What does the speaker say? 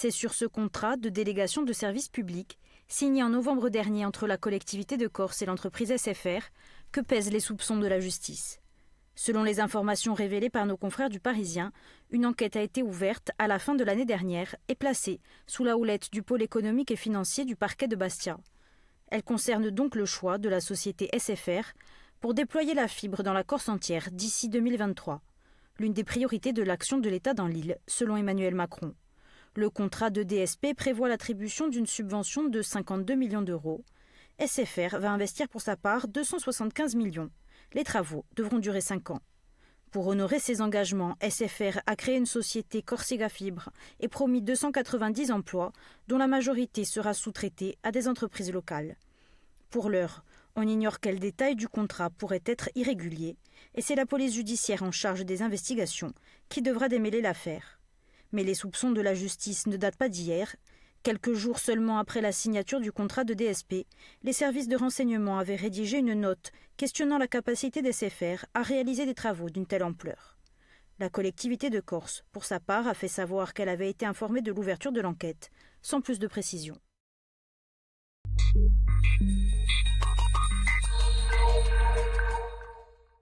C'est sur ce contrat de délégation de service public, signé en novembre dernier entre la collectivité de Corse et l'entreprise SFR, que pèsent les soupçons de la justice. Selon les informations révélées par nos confrères du Parisien, une enquête a été ouverte à la fin de l'année dernière et placée sous la houlette du pôle économique et financier du parquet de Bastia. Elle concerne donc le choix de la société SFR pour déployer la fibre dans la Corse entière d'ici 2023, l'une des priorités de l'action de l'État dans l'île, selon Emmanuel Macron. Le contrat de DSP prévoit l'attribution d'une subvention de 52 millions d'euros. SFR va investir pour sa part 275 millions. Les travaux devront durer 5 ans. Pour honorer ses engagements, SFR a créé une société Corsica Fibre et promis 290 emplois, dont la majorité sera sous-traitée à des entreprises locales. Pour l'heure, on ignore quel détail du contrat pourrait être irrégulier, et c'est la police judiciaire en charge des investigations qui devra démêler l'affaire. Mais les soupçons de la justice ne datent pas d'hier. Quelques jours seulement après la signature du contrat de DSP, les services de renseignement avaient rédigé une note questionnant la capacité des CFR à réaliser des travaux d'une telle ampleur. La collectivité de Corse, pour sa part, a fait savoir qu'elle avait été informée de l'ouverture de l'enquête, sans plus de précision.